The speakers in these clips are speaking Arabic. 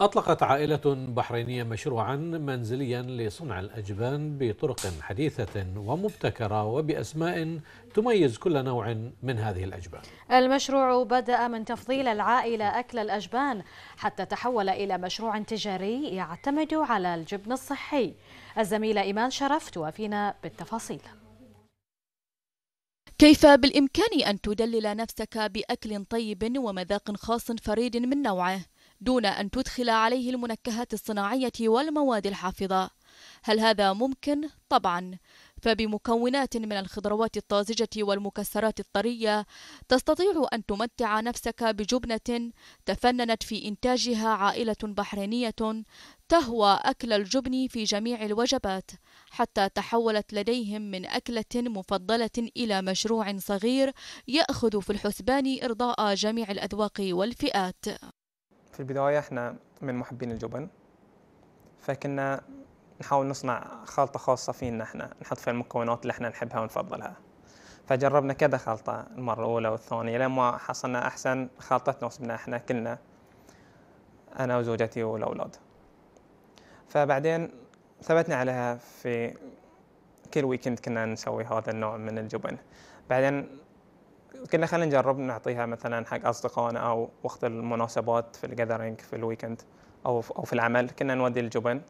أطلقت عائلة بحرينية مشروعا منزليا لصنع الأجبان بطرق حديثة ومبتكرة وبأسماء تميز كل نوع من هذه الأجبان المشروع بدأ من تفضيل العائلة أكل الأجبان حتى تحول إلى مشروع تجاري يعتمد على الجبن الصحي الزميلة إيمان شرف توافينا بالتفاصيل كيف بالإمكان أن تدلل نفسك بأكل طيب ومذاق خاص فريد من نوعه دون أن تدخل عليه المنكهات الصناعية والمواد الحافظة هل هذا ممكن؟ طبعا فبمكونات من الخضروات الطازجة والمكسرات الطرية تستطيع أن تمتع نفسك بجبنة تفننت في إنتاجها عائلة بحرينية تهوى أكل الجبن في جميع الوجبات حتى تحولت لديهم من أكلة مفضلة إلى مشروع صغير يأخذ في الحسبان إرضاء جميع الأذواق والفئات في البداية احنا من محبين الجبن فكنا نحاول نصنع خلطة خاصة فينا احنا نحط فيها المكونات اللي احنا نحبها ونفضلها فجربنا كذا خلطة المرة الأولى والثانية لما حصلنا أحسن خلطتنا تناسبنا احنا كلنا أنا وزوجتي والأولاد فبعدين ثبتنا عليها في كل ويكند كنا نسوي هذا النوع من الجبن بعدين قلنا خلينا نجرب نعطيها مثلا حق اصدقائنا او وقت المناسبات في الجاذرينج في الويكند او او في العمل كنا نودي الجبن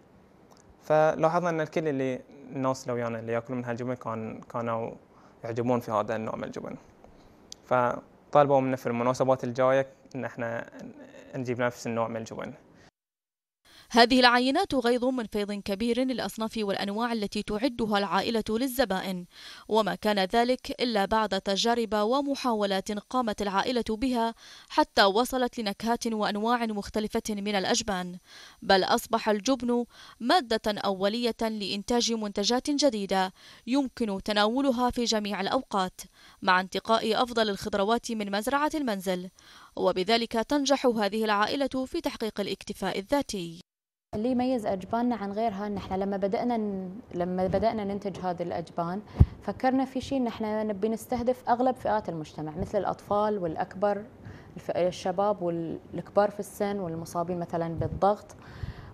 فلاحظنا ان الكل اللي الناس اللي ويانا اللي ياكلون من هالجبن كان كانوا يعجبون في هذا النوع من الجبن فطالبوا منا في المناسبات الجايه ان احنا نجيب نفس النوع من الجبن هذه العينات غيظ من فيض كبير للأصناف والأنواع التي تعدها العائلة للزبائن وما كان ذلك إلا بعد تجارب ومحاولات قامت العائلة بها حتى وصلت لنكهات وأنواع مختلفة من الأجبان بل أصبح الجبن مادة أولية لإنتاج منتجات جديدة يمكن تناولها في جميع الأوقات مع انتقاء أفضل الخضروات من مزرعة المنزل وبذلك تنجح هذه العائلة في تحقيق الاكتفاء الذاتي اللي يميز اجباننا عن غيرها ان احنا لما بدانا لما بدانا ننتج هذه الاجبان فكرنا في شيء ان احنا نبي نستهدف اغلب فئات المجتمع مثل الاطفال والاكبر الشباب والكبار في السن والمصابين مثلا بالضغط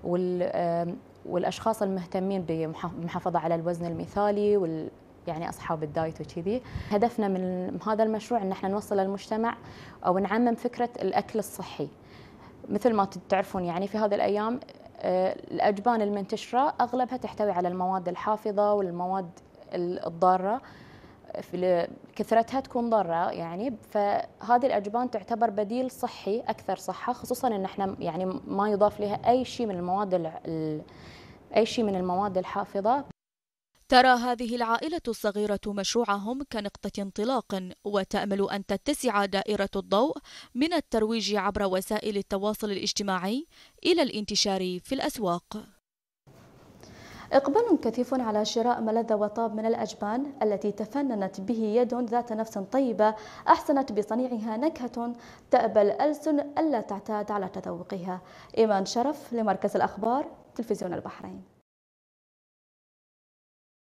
وال... والاشخاص المهتمين بالمحافظه على الوزن المثالي وال... يعني اصحاب الدايت وكذي هدفنا من هذا المشروع ان احنا نوصل للمجتمع او نعمم فكره الاكل الصحي مثل ما تعرفون يعني في هذه الايام الأجبان المنتشرة أغلبها تحتوي على المواد الحافظة والمواد الضارة كثرتها تكون ضارة يعني فهذه الأجبان تعتبر بديل صحي أكثر صحة خصوصا أن احنا يعني ما يضاف لها أي شيء من المواد أي شيء من المواد الحافظة ترى هذه العائلة الصغيرة مشروعهم كنقطة انطلاق وتأمل أن تتسع دائرة الضوء من الترويج عبر وسائل التواصل الاجتماعي إلى الانتشار في الأسواق. إقبال كثيف على شراء ملذ وطاب من الأجبان التي تفننت به يد ذات نفس طيبة أحسنت بصنيعها نكهة تأبى الألسن ألا تعتاد على تذوقها إيمان شرف لمركز الأخبار تلفزيون البحرين